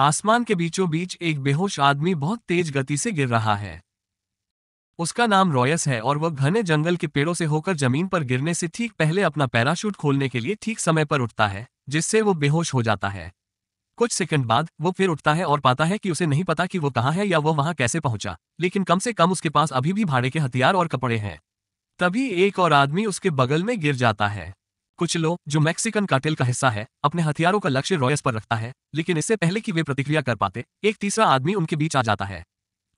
आसमान के बीचों बीच एक बेहोश आदमी बहुत तेज गति से गिर रहा है उसका नाम रॉयस है और वह घने जंगल के पेड़ों से होकर जमीन पर गिरने से ठीक पहले अपना पैराशूट खोलने के लिए ठीक समय पर उठता है जिससे वो बेहोश हो जाता है कुछ सेकंड बाद वो फिर उठता है और पाता है कि उसे नहीं पता कि वो कहाँ है या वो वहां कैसे पहुंचा लेकिन कम से कम उसके पास अभी भी भाड़े के हथियार और कपड़े हैं तभी एक और आदमी उसके बगल में गिर जाता है कुछ लोग जो मैक्सिकन कार्टेल का हिस्सा है अपने हथियारों का लक्ष्य रॉयस पर रखता है लेकिन इससे पहले कि वे प्रतिक्रिया कर पाते एक तीसरा आदमी उनके बीच आ जाता है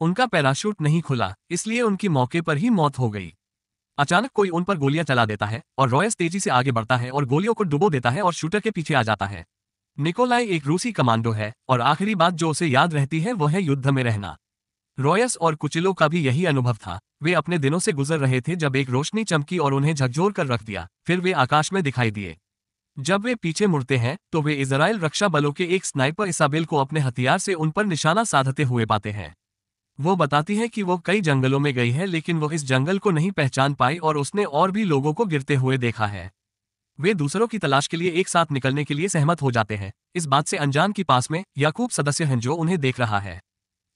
उनका पैराशूट नहीं खुला इसलिए उनकी मौके पर ही मौत हो गई अचानक कोई उन पर गोलियां चला देता है और रॉयस तेजी से आगे बढ़ता है और गोलियों को डुबो देता है और शूटर के पीछे आ जाता है निकोलाई एक रूसी कमांडो है और आखिरी बात जो उसे याद रहती है वह है युद्ध में रहना रॉयस और कुचिलो का भी यही अनुभव था वे अपने दिनों से गुजर रहे थे जब एक रोशनी चमकी और उन्हें झकझोर कर रख दिया फिर वे आकाश में दिखाई दिए जब वे पीछे मुड़ते हैं तो वे इसराइल रक्षा बलों के एक स्नाइपर इसाबेल को अपने हथियार से उन पर निशाना साधते हुए पाते हैं वो बताती है कि वो कई जंगलों में गई है लेकिन वो इस जंगल को नहीं पहचान पाई और उसने और भी लोगों को गिरते हुए देखा है वे दूसरों की तलाश के लिए एक साथ निकलने के लिए सहमत हो जाते हैं इस बात से अनजान की पास में याकूब सदस्य हैं जो उन्हें देख रहा है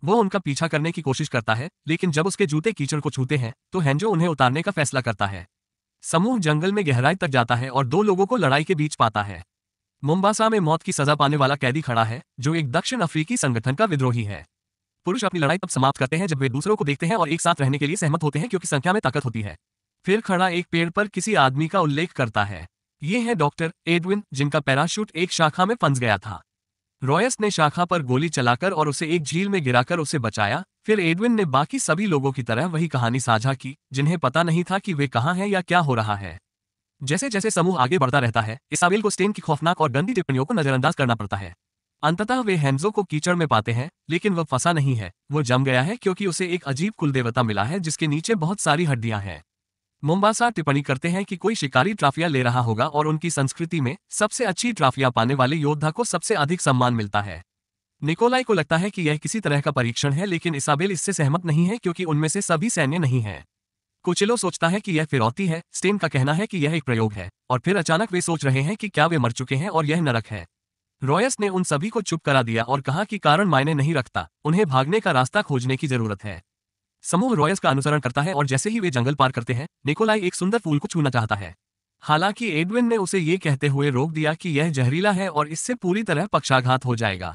वो उनका पीछा करने की कोशिश करता है लेकिन जब उसके जूते कीचड़ को छूते हैं तो हैंजो उन्हें उतारने का फैसला करता है समूह जंगल में गहराई तक जाता है और दो लोगों को लड़ाई के बीच पाता है मुंबासा में मौत की सजा पाने वाला कैदी खड़ा है जो एक दक्षिण अफ्रीकी संगठन का विद्रोही है पुरुष अपनी लड़ाई तब समाप्त करते हैं जब वे दूसरों को देखते हैं और एक साथ रहने के लिए सहमत होते हैं क्योंकि संख्या में ताकत होती है फिर खड़ा एक पेड़ पर किसी आदमी का उल्लेख करता है ये है डॉक्टर एडविन जिनका पैराशूट एक शाखा में फंस गया था रॉयस ने शाखा पर गोली चलाकर और उसे एक झील में गिराकर उसे बचाया फिर एडविन ने बाकी सभी लोगों की तरह वही कहानी साझा की जिन्हें पता नहीं था कि वे कहाँ हैं या क्या हो रहा है जैसे जैसे समूह आगे बढ़ता रहता है इसाबेल को स्टेन की खौफनाक और गंदी टिप्पणियों को नजरअंदाज करना पड़ता है अंततः वे हैंजो को कीचड़ में पाते हैं लेकिन वह फंसा नहीं है वो जम गया है क्योंकि उसे एक अजीब कुलदेवता मिला है जिसके नीचे बहुत सारी हड्डियां हैं मुम्बासा टिप्पणी करते हैं कि कोई शिकारी ट्राफिया ले रहा होगा और उनकी संस्कृति में सबसे अच्छी ट्राफिया पाने वाले योद्धा को सबसे अधिक सम्मान मिलता है निकोलाई को लगता है कि यह किसी तरह का परीक्षण है लेकिन इसाबेल इससे सहमत नहीं है क्योंकि उनमें से सभी सैन्य नहीं है कुचिलो सोचता है कि यह फिरौती है स्टेन का कहना है कि यह एक प्रयोग है और फिर अचानक वे सोच रहे हैं कि क्या वे मर चुके हैं और यह नरक है रॉयस ने उन सभी को चुप करा दिया और कहा कि कारण मायने नहीं रखता उन्हें भागने का रास्ता खोजने की जरूरत है समूह रॉयस का अनुसरण करता है और जैसे ही वे जंगल पार करते हैं निकोलाई एक सुंदर फूल को छूना चाहता है हालांकि एडविन ने उसे ये कहते हुए रोक दिया कि यह जहरीला है और इससे पूरी तरह पक्षाघात हो जाएगा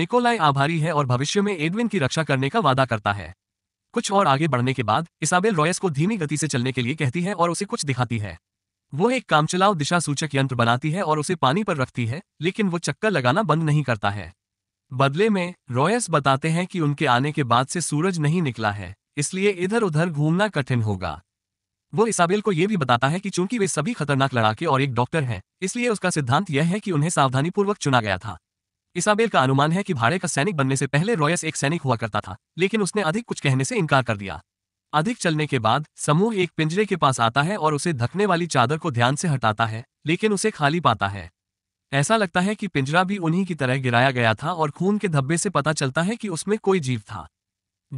निकोलाई आभारी है और भविष्य में एडविन की रक्षा करने का वादा करता है कुछ और आगे बढ़ने के बाद इसाबेल रॉयस को धीमी गति से चलने के लिए कहती है और उसे कुछ दिखाती है वो एक कामचलाव दिशा सूचक यंत्र बनाती है और उसे पानी पर रखती है लेकिन वो चक्कर लगाना बंद नहीं करता है बदले में रॉयस बताते हैं कि उनके आने के बाद से सूरज नहीं निकला है इसलिए इधर उधर घूमना कठिन होगा वो इसाबेल को यह भी बताता है कि चूंकि वे सभी खतरनाक लड़ाके और एक डॉक्टर हैं इसलिए उसका सिद्धांत यह है कि उन्हें सावधानीपूर्वक चुना गया था इसाबेल का अनुमान है कि भाड़े का सैनिक बनने से पहले रॉयस एक सैनिक हुआ करता था लेकिन उसने अधिक कुछ कहने से इनकार कर दिया अधिक चलने के बाद समूह एक पिंजरे के पास आता है और उसे धकने वाली चादर को ध्यान से हटाता है लेकिन उसे खाली पाता है ऐसा लगता है कि पिंजरा भी उन्हीं की तरह गिराया गया था और खून के धब्बे से पता चलता है कि उसमें कोई जीव था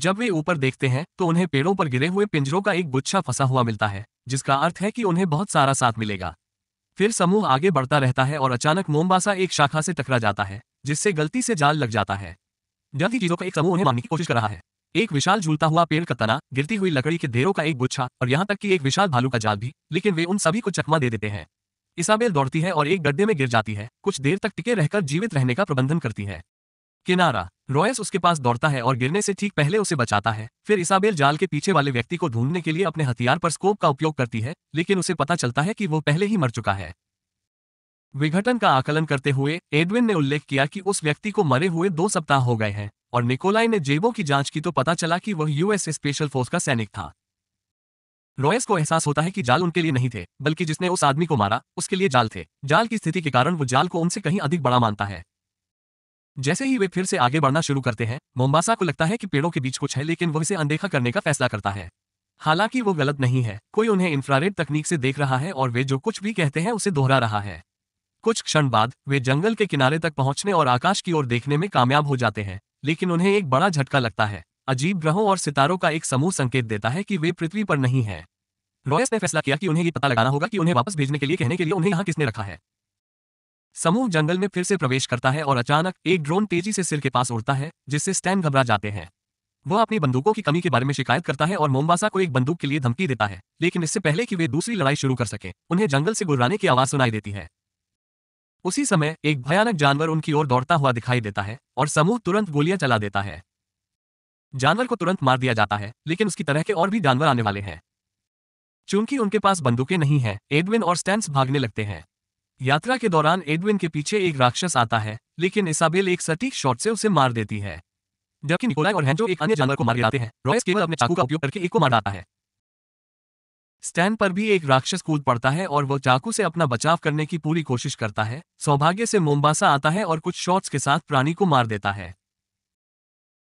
जब वे ऊपर देखते हैं तो उन्हें पेड़ों पर गिरे हुए पिंजरों का एक गुच्छा फंसा हुआ मिलता है जिसका अर्थ है कि उन्हें बहुत सारा साथ मिलेगा फिर समूह आगे बढ़ता रहता है और अचानक मोमबासा एक शाखा से टकरा जाता है जिससे गलती से जाल लग जाता है जल्द ही चीजों का एक समूह उन्हें मारने की कोशिश कर रहा है एक विशाल झूलता हुआ पेड़ का तना गिरती हुई लकड़ी के ढेरों का एक गुच्छा और यहां तक कि एक विशाल भालू का जाल भी लेकिन वे उन सभी को चकमा दे देते हैं इसाबेल दौड़ती है और एक गड्ढे में गिर जाती है कुछ देर तक टिके रहकर जीवित रहने का प्रबंधन करती है किनारा रॉयस उसके पास दौड़ता है और गिरने से ठीक पहले उसे बचाता है फिर इसाबेल जाल के पीछे वाले व्यक्ति को ढूंढने के लिए अपने हथियार पर स्कोप का उपयोग करती है लेकिन उसे पता चलता है कि वो पहले ही मर चुका है विघटन का आकलन करते हुए एडविन ने उल्लेख किया कि उस व्यक्ति को मरे हुए दो सप्ताह हो गए हैं और निकोलाई ने जेबों की जांच की तो पता चला कि वह यूएस स्पेशल फोर्स का सैनिक था लॉयस को एहसास होता है कि जाल उनके लिए नहीं थे बल्कि जिसने उस आदमी को मारा उसके लिए जाल थे जाल की स्थिति के कारण वो जाल को उनसे कहीं अधिक बड़ा मानता है जैसे ही वे फिर से आगे बढ़ना शुरू करते हैं मोम्बासा को लगता है कि पेड़ों के बीच कुछ है लेकिन वह इसे अनदेखा करने का फैसला करता है हालांकि वो गलत नहीं है कोई उन्हें इंफ्रारेड तकनीक से देख रहा है और वे जो कुछ भी कहते हैं उसे दोहरा रहा है कुछ क्षण बाद वे जंगल के किनारे तक पहुंचने और आकाश की ओर देखने में कामयाब हो जाते हैं लेकिन उन्हें एक बड़ा झटका लगता है अजीब ग्रहों और सितारों का एक समूह संकेत देता है कि वे पृथ्वी पर नहीं है रॉयस ने फैसला किया कि उन्हें यह पता लगाना होगा कि उन्हें वापस भेजने के लिए कहने के लिए उन्हें यहां किसने रखा है समूह जंगल में फिर से प्रवेश करता है और अचानक एक ड्रोन तेजी से सिर के पास उड़ता है जिससे स्टैन घबरा जाते हैं वह अपनी बंदूकों की कमी के बारे में शिकायत करता है और मोमबासा को एक बंदूक के लिए धमकी देता है लेकिन इससे पहले कि वे दूसरी लड़ाई शुरू कर सकें उन्हें जंगल से गुर्राने की आवाज सुनाई देती है उसी समय एक भयानक जानवर उनकी ओर दौड़ता हुआ दिखाई देता है और समूह तुरंत गोलियां चला देता है जानवर को तुरंत मार दिया जाता है लेकिन उसकी तरह के और भी जानवर आने वाले हैं चूंकि उनके पास बंदूकें नहीं हैं एडविन और स्टैंस भागने लगते हैं यात्रा के दौरान एडविन के पीछे एक राक्षस आता है लेकिन इसाबेल एक सटीक शॉट से उसे मार देती है जबकि निकोलाई और हैंजो एक अन्य जानवर को मार गिराते हैं रॉयस केवल अपने चाकू का उपयोग करके एक को मार डाता है स्टैन पर भी एक राक्षस कूद पड़ता है और वह चाकू से अपना बचाव करने की पूरी कोशिश करता है सौभाग्य से मोम्बासा आता है और कुछ शॉट्स के साथ प्राणी को मार देता है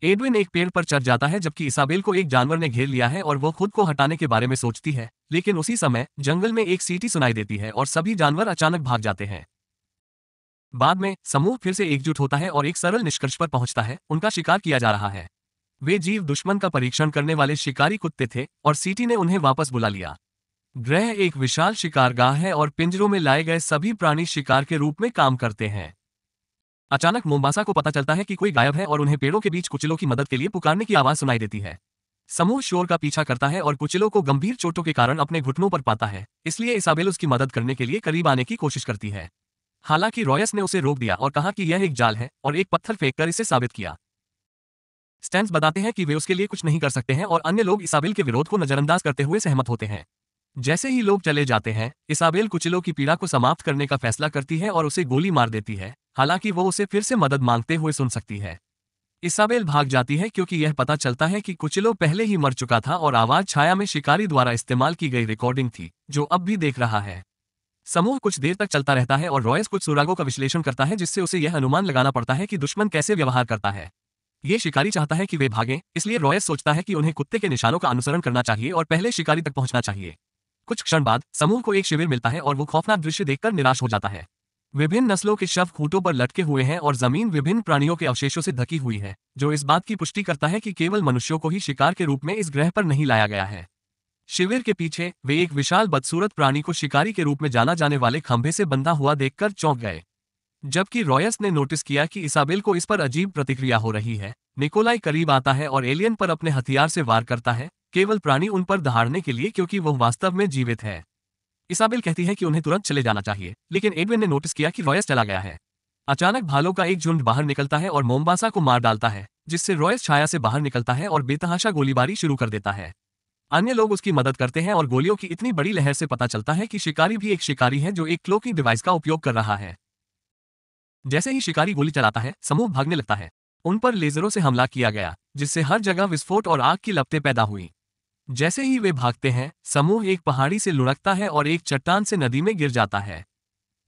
एडविन एक पेड़ पर चढ़ जाता है जबकि इसाबेल को एक जानवर ने घेर लिया है और वो खुद को हटाने के बारे में सोचती है लेकिन उसी समय जंगल में एक सीटी सुनाई देती है और सभी जानवर अचानक भाग जाते हैं बाद में समूह फिर से एकजुट होता है और एक सरल निष्कर्ष पर पहुंचता है उनका शिकार किया जा रहा है वे जीव दुश्मन का परीक्षण करने वाले शिकारी कुत्ते थे और सीटी ने उन्हें वापस बुला लिया ग्रह एक विशाल शिकारगाह है और पिंजरों में लाए गए सभी प्राणी शिकार के रूप में काम करते हैं अचानक मोम्बासा को पता चलता है कि कोई गायब है और उन्हें पेड़ों के बीच कुचिलों की मदद के लिए पुकारने की आवाज सुनाई देती है समूह शोर का पीछा करता है और कुचिलों को गंभीर चोटों के कारण अपने घुटनों पर पाता है इसलिए इसाबेल उसकी मदद करने के लिए करीब आने की कोशिश करती है हालांकि रॉयस ने उसे रोक दिया और कहा कि यह एक जाल है और एक पत्थर फेंककर इसे साबित किया स्टैंड बताते हैं कि वे उसके लिए कुछ नहीं कर सकते हैं और अन्य लोग इसाबिल के विरोध को नजरअंदाज करते हुए सहमत होते हैं जैसे ही लोग चले जाते हैं इसाबेल कुचिलो की पीड़ा को समाप्त करने का फैसला करती है और उसे गोली मार देती है हालांकि वो उसे फिर से मदद मांगते हुए सुन सकती है इसाबेल भाग जाती है क्योंकि यह पता चलता है कि कुचिलो पहले ही मर चुका था और आवाज छाया में शिकारी द्वारा इस्तेमाल की गई रिकॉर्डिंग थी जो अब भी देख रहा है समूह कुछ देर तक चलता रहता है और रॉयस कुछ सुरागों का विश्लेषण करता है जिससे उसे यह अनुमान लगाना पड़ता है कि दुश्मन कैसे व्यवहार करता है ये शिकारी चाहता है कि वे भागें इसलिए रॉयस सोचता है कि उन्हें कुत्ते के निशानों का अनुसरण करना चाहिए और पहले शिकारी तक पहुंचना चाहिए कुछ क्षण बाद समूह को एक शिविर मिलता है और वो खौफनाक दृश्य देखकर निराश हो जाता है विभिन्न नस्लों के शव खूंटों पर लटके हुए हैं और जमीन विभिन्न प्राणियों के अवशेषों से ढकी हुई है जो इस बात की पुष्टि करता है कि केवल मनुष्यों को ही शिकार के रूप में इस ग्रह पर नहीं लाया गया है शिविर के पीछे वे एक विशाल बदसूरत प्राणी को शिकारी के रूप में जाना जाने वाले खंभे से बंधा हुआ देखकर चौंक गए जबकि रॉयस ने नोटिस किया कि इसाबेल को इस पर अजीब प्रतिक्रिया हो रही है निकोलाई करीब आता है और एलियन पर अपने हथियार से वार करता है केवल प्राणी उन पर दहाड़ने के लिए क्योंकि वह वास्तव में जीवित है इसाबिल कहती है कि उन्हें तुरंत चले जाना चाहिए लेकिन एडविन ने नोटिस किया कि रॉयस चला गया है अचानक भालों का एक झुंड बाहर निकलता है और मोमबासा को मार डालता है जिससे रॉयस छाया से बाहर निकलता है और बेतहाशा गोलीबारी शुरू कर देता है अन्य लोग उसकी मदद करते हैं और गोलियों की इतनी बड़ी लहर से पता चलता है कि शिकारी भी एक शिकारी है जो एक क्लोकिंग डिवाइस का उपयोग कर रहा है जैसे ही शिकारी गोली चलाता है समूह भागने लगता है उन पर लेजरों से हमला किया गया जिससे हर जगह विस्फोट और आग की लपटें पैदा हुई जैसे ही वे भागते हैं समूह एक पहाड़ी से लुढ़कता है और एक चट्टान से नदी में गिर जाता है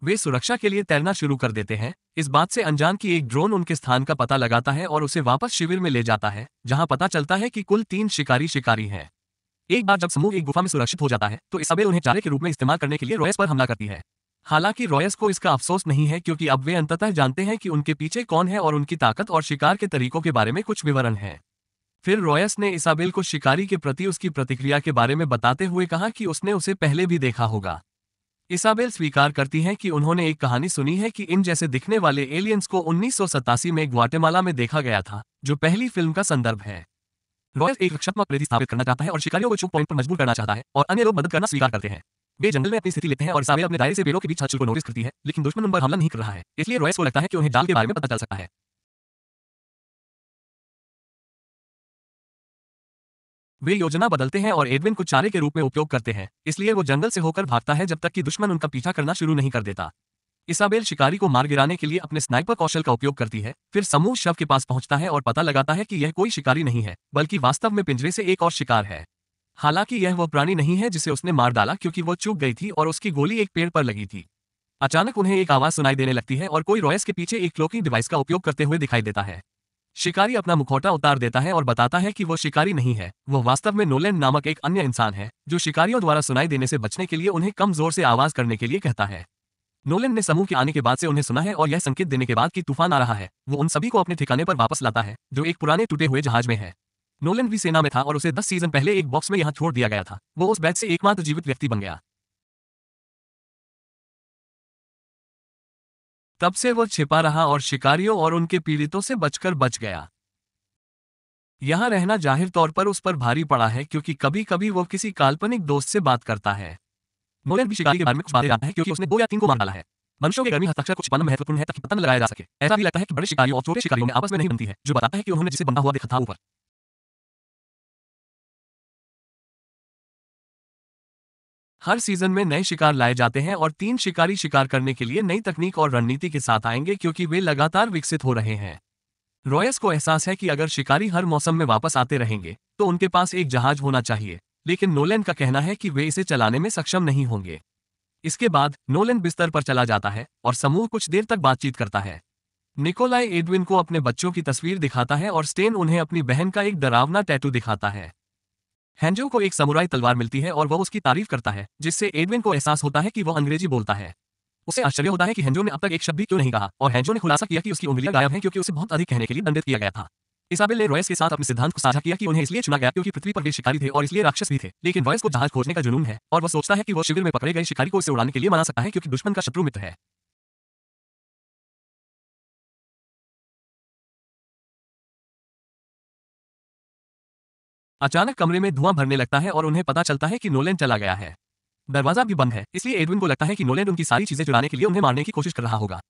वे सुरक्षा के लिए तैरना शुरू कर देते हैं इस बात से अनजान की एक ड्रोन उनके स्थान का पता लगाता है और उसे वापस शिविर में ले जाता है जहां पता चलता है कि कुल तीन शिकारी शिकारी हैं एक बार जब समूह एक गुफा में सुरक्षित हो जाता है तो इसबेल उन्हें चारे के रूप में इस्तेमाल करने के लिए रॉयस पर हमला करती है हालांकि रॉयस को इसका अफसोस नहीं है क्योंकि अब वे अंततः जानते हैं कि उनके पीछे कौन है और उनकी ताकत और शिकार के तरीकों के बारे में कुछ विवरण है फिर रॉयस ने इसाबेल को शिकारी के प्रति उसकी प्रतिक्रिया के बारे में बताते हुए कहा कि उसने उसे पहले भी देखा होगा इसाबेल स्वीकार करती हैं कि उन्होंने एक कहानी सुनी है कि इन जैसे दिखने वाले एलियंस को उन्नीस में ग्वाटेमाला में देखा गया था जो पहली फिल्म का संदर्भ है रॉयस एक रक्षात्मक स्थापित करना चाहता है और शिकारियों को चुप पॉइंट पर मजबूर करना चाहता है और अन्य लोग मदद करना स्वीकार करते हैं वे जंगल में अपनी स्थिति लेते हैं और इसाबेल अपने दायरे से पेड़ों के बीच हचुल को नोटिस करती है लेकिन दुश्मन नंबर हमला नहीं कर रहा है इसलिए रॉयस को लगता है कि उन्हें जाल के बारे में पता चल सकता है वे योजना बदलते हैं और एडविन को चारे के रूप में उपयोग करते हैं इसलिए वो जंगल से होकर भागता है जब तक कि दुश्मन उनका पीछा करना शुरू नहीं कर देता इसाबेल शिकारी को मार गिराने के लिए अपने स्नाइपर कौशल का उपयोग करती है फिर समूह शव के पास पहुंचता है और पता लगाता है कि यह कोई शिकारी नहीं है बल्कि वास्तव में पिंजरे से एक और शिकार है हालांकि यह वह प्राणी नहीं है जिसे उसने मार डाला क्योंकि वो चूक गई थी और उसकी गोली एक पेड़ पर लगी थी अचानक उन्हें एक आवाज सुनाई देने लगती है और कोई रॉयस के पीछे एक क्लोकिंग डिवाइस का उपयोग करते हुए दिखाई देता है शिकारी अपना मुखौटा उतार देता है और बताता है कि वो शिकारी नहीं है वो वास्तव में नोलैंड नामक एक अन्य इंसान है जो शिकारियों द्वारा सुनाई देने से बचने के लिए उन्हें कम जोर से आवाज करने के लिए कहता है नोलन ने समूह के आने के बाद से उन्हें सुना है और यह संकेत देने के बाद कि तूफान आ रहा है वो उन सभी को अपने ठिकाने पर वापस लाता है जो एक पुराने टूटे हुए जहाज में है नोलन भी सेना में था और उसे दस सीजन पहले एक बॉक्स में यहाँ छोड़ दिया गया था वो उस बैच से एकमात्र जीवित व्यक्ति बन गया तब से वह छिपा रहा और शिकारियों और उनके पीड़ितों से बचकर बच गया यहां रहना जाहिर तौर पर उस पर भारी पड़ा है क्योंकि कभी कभी वह किसी काल्पनिक दोस्त से बात करता है मनुष्यों के गर्मी हस्ताक्षर कुछ बंद महत्वपूर्ण है ताकि पतन लगाया जा सके ऐसा भी लगता है कि बड़े शिकारियों और छोटे शिकारियों में आपस में नहीं बनती है जो बताता है कि उन्होंने जिसे बंधा हुआ देखा था ऊपर हर सीजन में नए शिकार लाए जाते हैं और तीन शिकारी शिकार करने के लिए नई तकनीक और रणनीति के साथ आएंगे क्योंकि वे लगातार विकसित हो रहे हैं रॉयस को एहसास है कि अगर शिकारी हर मौसम में वापस आते रहेंगे तो उनके पास एक जहाज होना चाहिए लेकिन नोलैंड का कहना है कि वे इसे चलाने में सक्षम नहीं होंगे इसके बाद नोलन बिस्तर पर चला जाता है और समूह कुछ देर तक बातचीत करता है निकोलाई एडविन को अपने बच्चों की तस्वीर दिखाता है और स्टेन उन्हें अपनी बहन का एक डरावना टैटू दिखाता है हैंजो को एक समुराई तलवार मिलती है और वह उसकी तारीफ करता है जिससे एडविन को एहसास होता है कि वह अंग्रेजी बोलता है उसे आश्चर्य होता है कि हैंजो ने अब तक एक शब्द भी क्यों नहीं कहा और हैंजो ने खुलासा किया कि उसकी उंगलियां गायब हैं क्योंकि उसे बहुत अधिक कहने के लिए दंडित किया गया था इसाबेल ने रॉयस के साथ अपने सिद्धांत को साझा किया कि उन्हें इसलिए चुना गया क्योंकि पृथ्वी पर वे शिकारी थे और इसलिए राक्षस भी थे लेकिन रॉयस को जहाज खोजने का जुनून है और वह सोचता है कि वह शिविर में पकड़े गए शिकारी को उसे उड़ाने के लिए मना सकता है क्योंकि दुश्मन का शत्रु मित्र है अचानक कमरे में धुआं भरने लगता है और उन्हें पता चलता है कि नोलैंड चला गया है दरवाजा भी बंद है इसलिए एडविन को लगता है कि नोलैंड उनकी सारी चीजें चुराने के लिए उन्हें मारने की कोशिश कर रहा होगा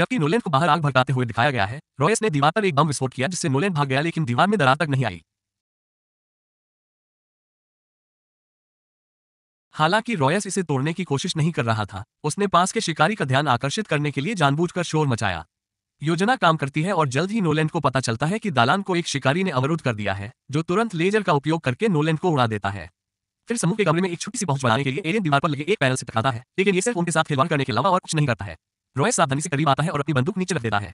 जबकि नोलैंड को बाहर आग भड़काते हुए दिखाया गया है रॉयस ने दीवार पर एक बम विस्फोट किया जिससे नोलैंड भाग गया लेकिन दीवार में दरार तक नहीं आई हालांकि रॉयस इसे तोड़ने की कोशिश नहीं कर रहा था उसने पास के शिकारी का ध्यान आकर्षित करने के लिए जानबूझकर शोर मचाया योजना काम करती है और जल्द ही नोलैंड को पता चलता है कि दालान को एक शिकारी ने अवरुद्ध कर दिया है जो तुरंत लेजर का उपयोग करके नोलैंड को उड़ा देता है फिर समूह के कमरे में एक छोटी सी पहुंच बनाने के लिए एलियन दीवार पर लगे एक पैनल से टकराता है लेकिन ये सिर्फ उनके साथ खिलवाड़ करने के अलावा और कुछ नहीं करता है रॉय सावधानी से करीब आता है और अपनी बंदूक नीचे रख देता है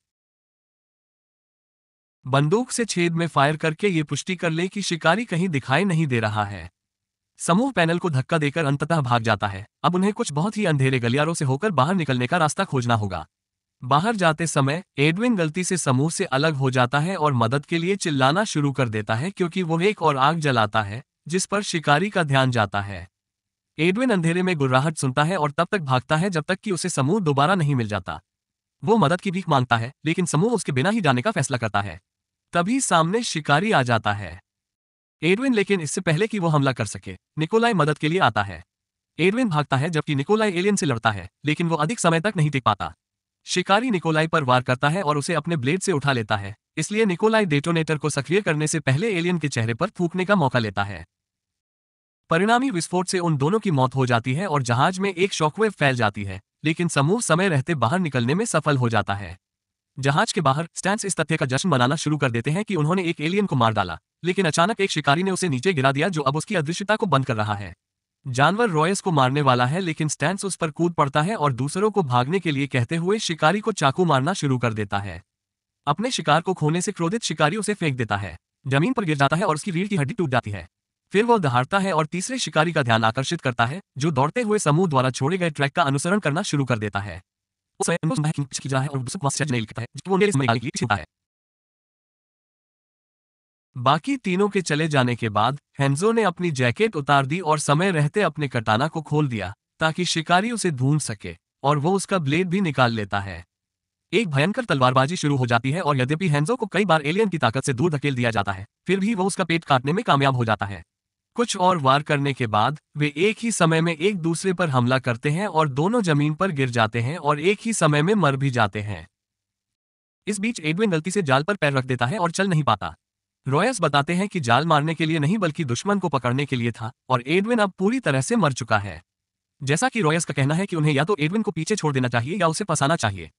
बंदूक से छेद में फायर करके ये पुष्टि कर ले कि शिकारी कहीं दिखाई नहीं दे रहा है समूह पैनल को धक्का देकर अंततः भाग जाता है अब उन्हें कुछ बहुत ही अंधेरे गलियारों से होकर बाहर निकलने का रास्ता खोजना होगा बाहर जाते समय एडविन गलती से समूह से अलग हो जाता है और मदद के लिए चिल्लाना शुरू कर देता है क्योंकि वो एक और आग जलाता है जिस पर शिकारी का ध्यान जाता है एडविन अंधेरे में गुर्राहट सुनता है और तब तक भागता है जब तक कि उसे समूह दोबारा नहीं मिल जाता वो मदद की भीख मांगता है लेकिन समूह उसके बिना ही जाने का फैसला करता है तभी सामने शिकारी आ जाता है एडविन लेकिन इससे पहले कि वो हमला कर सके निकोलाई मदद के लिए आता है एडविन भागता है जबकि निकोलाई एलियन से लड़ता है लेकिन वो अधिक समय तक नहीं टिक पाता शिकारी निकोलाई पर वार करता है और उसे अपने ब्लेड से उठा लेता है इसलिए निकोलाई डेटोनेटर को सक्रिय करने से पहले एलियन के चेहरे पर फूकने का मौका लेता है परिणामी विस्फोट से उन दोनों की मौत हो जाती है और जहाज में एक शॉकवेव फैल जाती है लेकिन समूह समय रहते बाहर निकलने में सफल हो जाता है जहाज के बाहर स्टैंड इस तथ्य का जश्न मनाना शुरू कर देते हैं कि उन्होंने एक एलियन को मार डाला लेकिन अचानक एक शिकारी ने उसे नीचे गिरा दिया जो अब उसकी अदृश्यता को बंद कर रहा है जानवर रॉयस को मारने वाला है लेकिन स्टैंस उस पर कूद पड़ता है और दूसरों को भागने के लिए कहते हुए शिकारी को चाकू मारना शुरू कर देता है अपने शिकार को खोने से क्रोधित शिकारी उसे फेंक देता है जमीन पर गिर जाता है और उसकी रीढ़ की हड्डी टूट जाती है फिर वह दहाड़ता है और तीसरे शिकारी का ध्यान आकर्षित करता है जो दौड़ते हुए समूह द्वारा छोड़े गए ट्रैक का अनुसरण करना शुरू कर देता है बाकी तीनों के चले जाने के बाद हेंजो ने अपनी जैकेट उतार दी और समय रहते अपने कटाना को खोल दिया ताकि शिकारी उसे ढूंढ सके और वो उसका ब्लेड भी निकाल लेता है एक भयंकर तलवारबाजी शुरू हो जाती है और यद्यपि हेंजो को कई बार एलियन की ताकत से दूर धकेल दिया जाता है फिर भी वो उसका पेट काटने में कामयाब हो जाता है कुछ और वार करने के बाद वे एक ही समय में एक दूसरे पर हमला करते हैं और दोनों जमीन पर गिर जाते हैं और एक ही समय में मर भी जाते हैं इस बीच एडविन गलती से जाल पर पैर रख देता है और चल नहीं पाता रॉयस बताते हैं कि जाल मारने के लिए नहीं बल्कि दुश्मन को पकड़ने के लिए था और एडविन अब पूरी तरह से मर चुका है जैसा कि रॉयस का कहना है कि उन्हें या तो एडविन को पीछे छोड़ देना चाहिए या उसे फंसाना चाहिए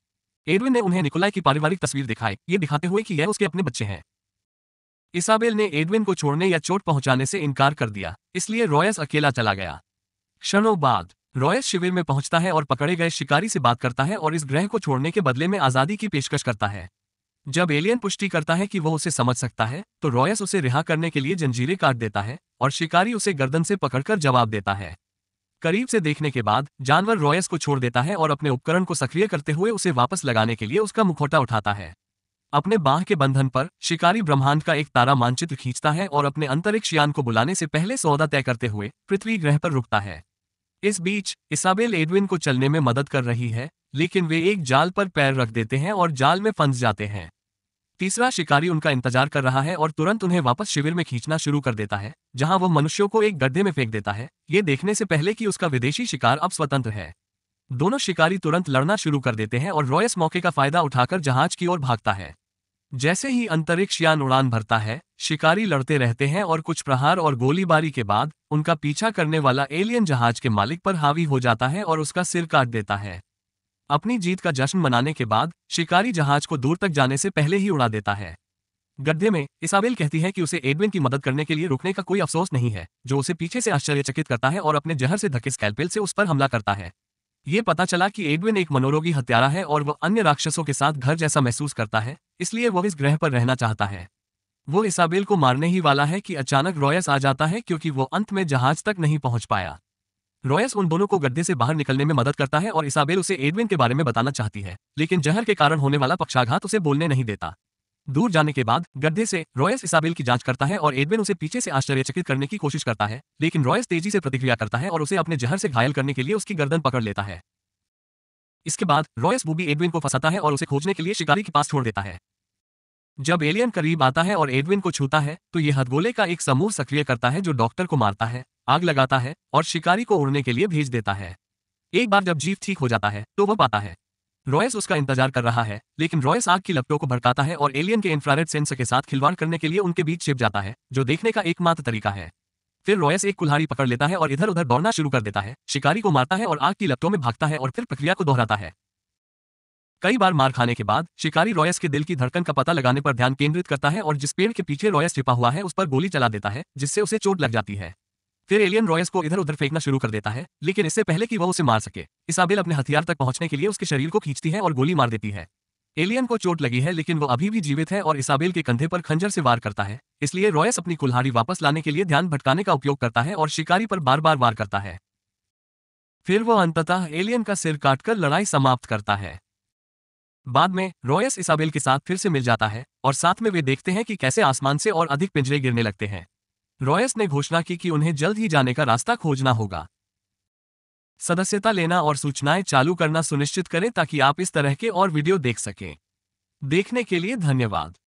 एडविन ने उन्हें निकोलाई की पारिवारिक तस्वीर दिखाई ये दिखाते हुए कि यह उसके अपने बच्चे हैं इसाबेल ने एडविन को छोड़ने या चोट पहुंचाने से इनकार कर दिया इसलिए रॉयस अकेला चला गया क्षणों बाद रॉयस शिविर में पहुंचता है और पकड़े गए शिकारी से बात करता है और इस ग्रह को छोड़ने के बदले में आजादी की पेशकश करता है जब एलियन पुष्टि करता है कि वह उसे समझ सकता है तो रॉयस उसे रिहा करने के लिए जंजीरें काट देता है और शिकारी उसे गर्दन से पकड़कर जवाब देता है करीब से देखने के बाद जानवर रॉयस को छोड़ देता है और अपने उपकरण को सक्रिय करते हुए उसे वापस लगाने के लिए उसका मुखौटा उठाता है अपने बाह के बंधन पर शिकारी ब्रह्मांड का एक तारा मानचित्र खींचता है और अपने अंतरिक्ष यान को बुलाने से पहले सौदा तय करते हुए पृथ्वी ग्रह पर रुकता है इस बीच इसाबेल एडविन को चलने में मदद कर रही है लेकिन वे एक जाल पर पैर रख देते हैं और जाल में फंस जाते हैं तीसरा शिकारी उनका इंतजार कर रहा है और तुरंत उन्हें वापस शिविर में खींचना शुरू कर देता है जहां वह मनुष्यों को एक गड्ढे में फेंक देता है ये देखने से पहले कि उसका विदेशी शिकार अब स्वतंत्र है दोनों शिकारी तुरंत लड़ना शुरू कर देते हैं और रॉयस मौके का फायदा उठाकर जहाज की ओर भागता है जैसे ही अंतरिक्ष यान उड़ान भरता है शिकारी लड़ते रहते हैं और कुछ प्रहार और गोलीबारी के बाद उनका पीछा करने वाला एलियन जहाज के मालिक पर हावी हो जाता है और उसका सिर काट देता है अपनी जीत का जश्न मनाने के बाद शिकारी जहाज को दूर तक जाने से पहले ही उड़ा देता है गड्ढे में इसाबेल कहती है कि उसे एडविन की मदद करने के लिए रुकने का कोई अफसोस नहीं है जो उसे पीछे से आश्चर्यचकित करता है और अपने जहर से धके स्कैल्पेल से उस पर हमला करता है ये पता चला कि एडविन एक मनोरोगी हत्यारा है और वह अन्य राक्षसों के साथ घर जैसा महसूस करता है इसलिए वह इस ग्रह पर रहना चाहता है वो इसाबेल को मारने ही वाला है कि अचानक रॉयस आ जाता है क्योंकि वो अंत में जहाज तक नहीं पहुंच पाया रॉयस उन दोनों को गड्ढे से बाहर निकलने में मदद करता है और इसाबेल उसे एडविन के बारे में बताना चाहती है लेकिन जहर के कारण होने वाला पक्षाघात उसे बोलने नहीं देता दूर जाने के बाद गड्ढे से रॉयस इसाबेल की जांच करता है और एडविन उसे पीछे से आश्चर्यचकित करने की कोशिश करता है लेकिन रॉयस तेजी से प्रतिक्रिया करता है और उसे अपने जहर से घायल करने के लिए उसकी गर्दन पकड़ लेता है इसके बाद रॉयस बूबी एडविन को फंसाता है और उसे खोजने के लिए शिकारी के पास छोड़ देता है जब एलियन करीब आता है और एडविन को छूता है तो यह हथगोले का एक समूह सक्रिय करता है जो डॉक्टर को मारता है आग लगाता है और शिकारी को उड़ने के लिए भेज देता है एक बार जब जीव ठीक हो जाता है तो वह पाता है रॉयस उसका इंतजार कर रहा है लेकिन रॉयस आग की लपटों को भड़काता है और एलियन के इंफ्रारेड सेंसर के साथ खिलवाड़ करने के लिए उनके बीच छिप जाता है जो देखने का एकमात्र तरीका है फिर रॉयस एक कुल्हाड़ी पकड़ लेता है और इधर उधर दौड़ना शुरू कर देता है शिकारी को मारता है और आग की लपटों में भागता है और फिर प्रक्रिया को दोहराता है कई बार मार खाने के बाद शिकारी रॉयस के दिल की धड़कन का पता लगाने पर ध्यान केंद्रित करता है और जिस पेड़ के पीछे रॉयस छिपा हुआ है उस पर गोली चला देता है जिससे उसे चोट लग जाती है फिर एलियन रॉयस को इधर उधर फेंकना शुरू कर देता है लेकिन इससे पहले कि वह उसे मार सके इसाबेल अपने हथियार तक पहुंचने के लिए उसके शरीर को खींचती है और गोली मार देती है एलियन को चोट लगी है लेकिन वो अभी भी जीवित है और इसाबेल के कंधे पर खंजर से वार करता है इसलिए रॉयस अपनी कुल्हाड़ी वापस लाने के लिए ध्यान भटकाने का उपयोग करता है और शिकारी पर बार बार वार करता है फिर वो अंततः एलियन का सिर काटकर लड़ाई समाप्त करता है बाद में रॉयस इसाबेल के साथ फिर से मिल जाता है और साथ में वे देखते हैं कि कैसे आसमान से और अधिक पिंजरे गिरने लगते हैं रॉयस ने घोषणा की कि उन्हें जल्द ही जाने का रास्ता खोजना होगा सदस्यता लेना और सूचनाएं चालू करना सुनिश्चित करें ताकि आप इस तरह के और वीडियो देख सकें देखने के लिए धन्यवाद